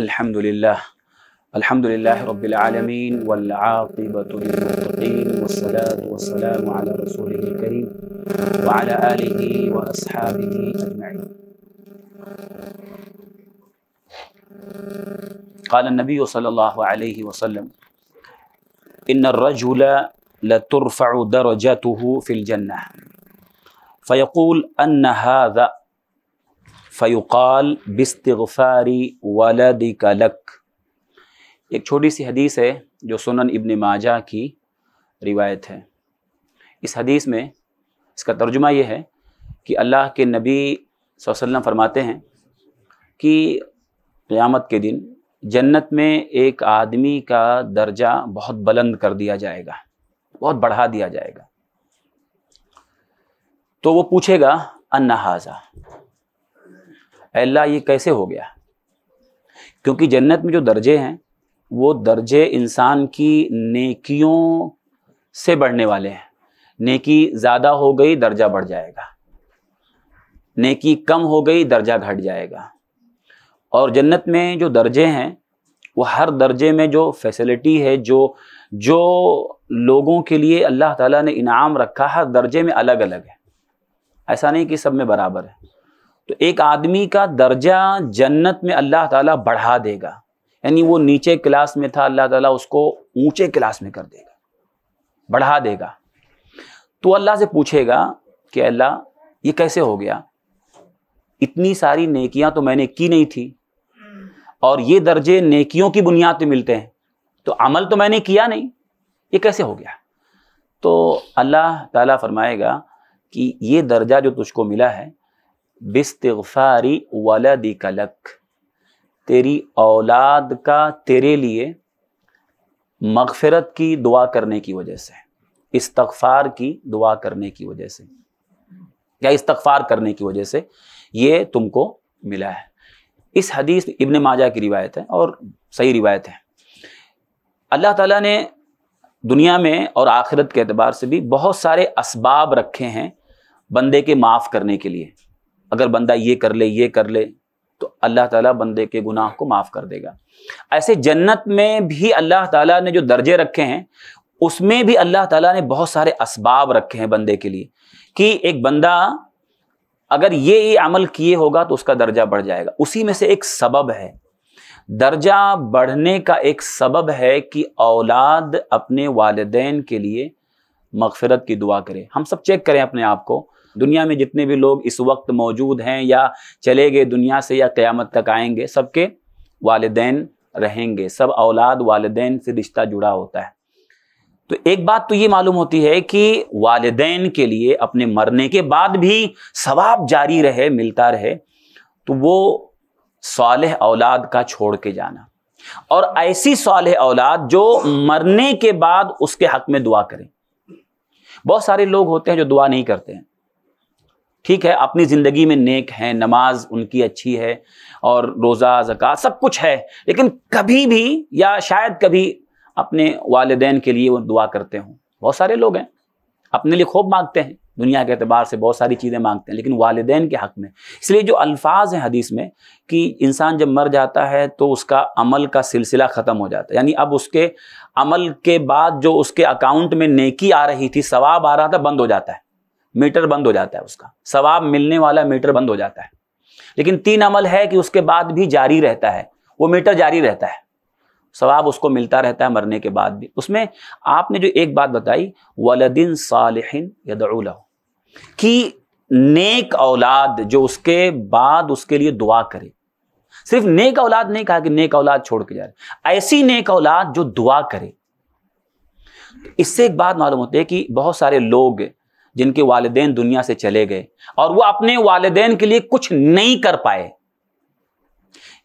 الحمد لله الحمد لله رب العالمين والعاقبة للمتقين والصلاة والسلام على رسوله الكريم وعلى آله وأصحابه أجمعين قال النبي صلى الله عليه وسلم إن الرجل لترفع درجته في الجنة فيقول أن هذا फ़युकाल बिस्तफ़ारी वालद कलक एक छोटी सी हदीस है जो सुनन इब्न माजा की रिवायत है इस हदीस में इसका तर्जुमा यह है कि अल्लाह के नबी वसल्लम फरमाते हैं कि क़्यामत के दिन जन्नत में एक आदमी का दर्जा बहुत बुलंद कर दिया जाएगा बहुत बढ़ा दिया जाएगा तो वो पूछेगा अन्ना हाजा अल्लाह ये कैसे हो गया क्योंकि जन्नत में जो दर्जे हैं वो दर्जे इंसान की नेकियों से बढ़ने वाले हैं नेकी ज़्यादा हो गई दर्जा बढ़ जाएगा नेकी कम हो गई दर्जा घट जाएगा और जन्नत में जो दर्जे हैं वो हर दर्जे में जो फैसिलिटी है जो जो लोगों के लिए अल्लाह ताला ने इनाम रखा हर दर्जे में अलग अलग है ऐसा नहीं कि सब में बराबर है तो एक आदमी का दर्जा जन्नत में अल्लाह ताला बढ़ा देगा यानी वो नीचे क्लास में था अल्लाह ताला उसको ऊंचे क्लास में कर देगा बढ़ा देगा तो अल्लाह से पूछेगा कि अल्लाह ये कैसे हो गया इतनी सारी नेकियां तो मैंने की नहीं थी और ये दर्जे नेकियों की बुनियाद पर मिलते हैं तो अमल तो मैंने किया नहीं ये कैसे हो गया तो अल्लाह ताला फरमाएगा कि ये दर्जा जो तुझको मिला है बिस्तफ़ारी वालदी कलक तेरी औलाद का तेरे लिए मगफरत की दुआ करने की वजह से इस्तफ़ार की दुआ करने की वजह से या इस्तफ़ार करने की वजह से ये तुमको मिला है इस हदीस इबन माजा की रिवायत है और सही रिवायत है अल्लाह ताला ने दुनिया में और आखिरत के अतबार से भी बहुत सारे इसबाब रखे हैं बंदे के माफ़ करने के लिए अगर बंदा ये कर ले ये कर ले तो अल्लाह ताला बंदे के गुनाह को माफ़ कर देगा ऐसे जन्नत में भी अल्लाह ताला ने जो दर्जे रखे हैं उसमें भी अल्लाह ताला ने बहुत सारे इसबाब रखे हैं बंदे के लिए कि एक बंदा अगर ये ये अमल किए होगा तो उसका दर्जा बढ़ जाएगा उसी में से एक सबब है दर्जा बढ़ने का एक सबब है कि औलाद अपने वालदेन के लिए मगफरत की दुआ करे हम सब चेक करें अपने आप को दुनिया में जितने भी लोग इस वक्त मौजूद हैं या चले गए दुनिया से या क़्यामत तक आएंगे सबके वालदेन रहेंगे सब औलाद वालदेन से रिश्ता जुड़ा होता है तो एक बात तो ये मालूम होती है कि वालदेन के लिए अपने मरने के बाद भी सवाब जारी रहे मिलता रहे तो वो साल औलाद का छोड़ के जाना और ऐसी साल औलाद जो मरने के बाद उसके हक में दुआ करें बहुत सारे लोग होते हैं जो दुआ नहीं करते हैं ठीक है अपनी ज़िंदगी में नेक हैं नमाज उनकी अच्छी है और रोज़ा जक़ात सब कुछ है लेकिन कभी भी या शायद कभी अपने वालदेन के लिए वो दुआ करते हों बहुत सारे लोग हैं अपने लिए खूब मांगते हैं दुनिया के अतबार से बहुत सारी चीज़ें मांगते हैं लेकिन वालदेन के हक़ में इसलिए जो अल्फाज हैं हदीस में कि इंसान जब मर जाता है तो उसका अमल का सिलसिला ख़त्म हो जाता है यानी अब उसके अमल के बाद जो उसके अकाउंट में नेकी आ रही थी सवाब आ रहा था बंद हो जाता है मीटर बंद हो जाता है उसका सवाब मिलने वाला मीटर बंद हो जाता है लेकिन तीन अमल है कि उसके बाद भी जारी रहता है वो मीटर जारी रहता है सवाब उसको मिलता रहता है मरने के बाद भी उसमें आपने जो एक बात बताई वलदिन सालहिन यदउल कि नेक औलाद जो उसके बाद उसके लिए दुआ करे सिर्फ नेक औलाद नहीं कहा कि नेक औलाद छोड़ के जा रहे ऐसी नेक औलाद जो दुआ करे इससे एक बात मालूम होती है कि बहुत सारे लोग जिनके वालदेन दुनिया से चले गए और वो अपने वालदेन के लिए कुछ नहीं कर पाए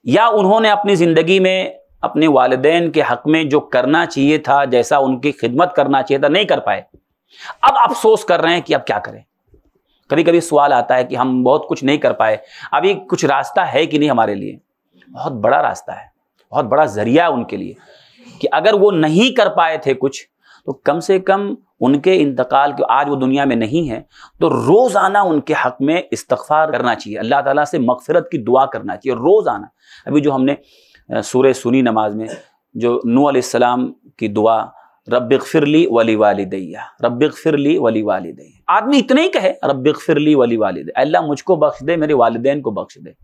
या उन्होंने अपनी ज़िंदगी में अपने वालदेन के हक में जो करना चाहिए था जैसा उनकी खिदमत करना चाहिए था नहीं कर पाए अब अफसोस कर रहे हैं कि अब क्या करें कभी कभी सवाल आता है कि हम बहुत कुछ नहीं कर पाए अभी कुछ रास्ता है कि नहीं हमारे लिए बहुत बड़ा रास्ता है बहुत बड़ा जरिया है उनके लिए कि अगर वो नहीं कर पाए थे कुछ तो कम से कम उनके इंतकाल के आज वो दुनिया में नहीं है तो रोज़ाना उनके हक़ में इस्तफ़ार करना चाहिए अल्लाह ताला से मगफरत की दुआ करना चाहिए रोज़ाना अभी जो हमने सूर्य सुनी नमाज में जो नू आसमाम की दुआ रब फिरली वली वालदैया रब फिरली वली वालदैया आदमी इतने ही कहे रब फिरली वली वालद अल्लाह मुझको बख्श दे मेरे वालदे को बख्श दे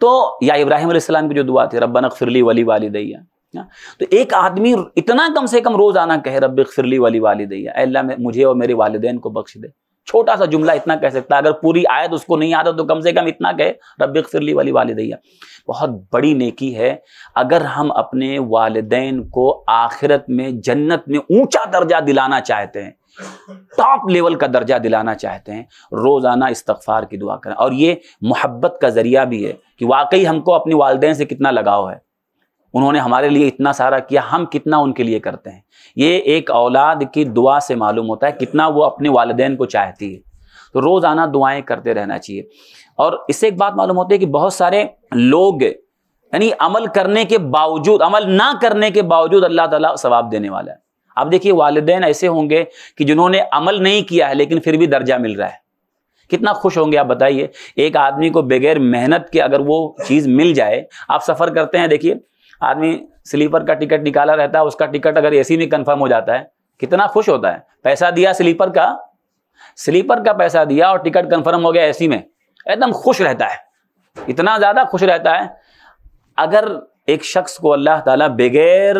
तो या इब्राहिम की जो दुआ थी रबन फिरली वली वालदैया ना तो एक आदमी इतना कम से कम रोज आना कहे रब फिरली वाली वालिदैया अल्लाह मुझे और मेरे वालदेन को बख्श दे छोटा सा जुमला इतना कह सकता है अगर पूरी आयत उसको नहीं आता तो कम से कम इतना कहे रब फिरली वाली वालदैया बहुत बड़ी नेकी है अगर हम अपने वालदेन को आखिरत में जन्नत में ऊंचा दर्जा दिलाना चाहते हैं टॉप लेवल का दर्जा दिलाना चाहते हैं रोज़ाना इस्तफ़ार की दुआ करें और ये मोहब्बत का ज़रिया भी है कि वाकई हमको अपने वालदेन से कितना लगाव है उन्होंने हमारे लिए इतना सारा किया हम कितना उनके लिए करते हैं ये एक औलाद की दुआ से मालूम होता है कितना वो अपने वालदे को चाहती है तो रोज़ाना दुआएं करते रहना चाहिए और इससे एक बात मालूम होती है कि बहुत सारे लोग यानी अमल करने के बावजूद अमल ना करने के बावजूद अल्लाह ताला सवाब देने वाला है अब देखिए वालदेन ऐसे होंगे कि जिन्होंने अमल नहीं किया है लेकिन फिर भी दर्जा मिल रहा है कितना खुश होंगे आप बताइए एक आदमी को बगैर मेहनत के अगर वो चीज़ मिल जाए आप सफ़र करते हैं देखिए आदमी स्लीपर का टिकट निकाला रहता है उसका टिकट अगर एसी में कंफर्म हो जाता है कितना खुश होता है पैसा दिया स्लीपर का स्लीपर का पैसा दिया और टिकट कंफर्म हो गया एसी में एकदम खुश रहता है इतना ज़्यादा खुश रहता है अगर एक शख्स को अल्लाह ताला बगैर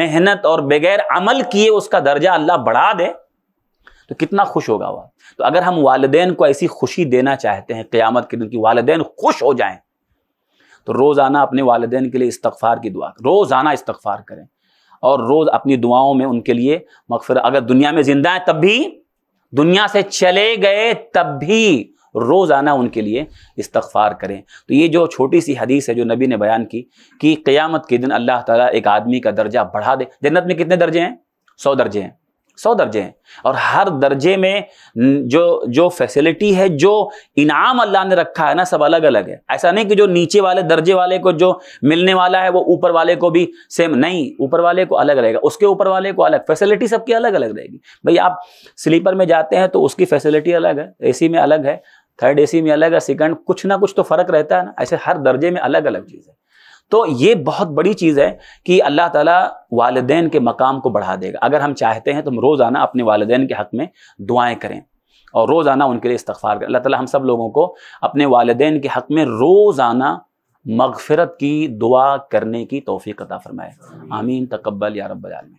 मेहनत और बगैर अमल किए उसका दर्जा अल्लाह बढ़ा दे तो कितना खुश होगा वह तो अगर हम वालदेन को ऐसी खुशी देना चाहते हैं क़्यामत के दिन की वालदेन खुश हो जाएं तो रोज़ाना अपने वालदेन के लिए इस्तफ़ार की दुआ रोज़ाना इस्तफ़ार करें और रोज़ अपनी दुआओं में उनके लिए मकफर अगर दुनिया में ज़िंदा है तब भी दुनिया से चले गए तब भी रोज़ाना उनके लिए इस्तफ़ार करें तो ये जो छोटी सी हदीस है जो नबी ने बयान की कि क़यामत के दिन अल्लाह ताला एक आदमी का दर्जा बढ़ा दे जन्नत में कितने दर्जे हैं सौ दर्जे हैं सौ दर्जे हैं और हर दर्जे में जो जो फैसिलिटी है जो इनाम अल्लाह ने रखा है ना सब अलग अलग है ऐसा नहीं कि जो नीचे वाले दर्जे वाले को जो मिलने वाला है वो ऊपर वाले को भी सेम नहीं ऊपर वाले को अलग रहेगा उसके ऊपर वाले को अलग फैसिलिटी सबकी अलग अलग रहेगी भाई आप स्लीपर में जाते हैं तो उसकी फैसिलिटी अलग है ए में अलग है थर्ड ए में अलग है सेकंड कुछ ना कुछ तो फर्क रहता है ना ऐसे हर दर्जे में अलग अलग चीज़ है तो ये बहुत बड़ी चीज़ है कि अल्लाह ताला वालदेन के मकाम को बढ़ा देगा अगर हम चाहते हैं तो हम रोज़ाना अपने वालदेन के हक़ में दुआएं करें और रोज़ाना उनके लिए इस्तफ़ार करें अल्लाह ताला हम सब लोगों को अपने वालदेन के हक़ में रोज़ाना मगफ़रत की दुआ करने की तोफ़ी कदा फ़रमाए आमीन तकबल या में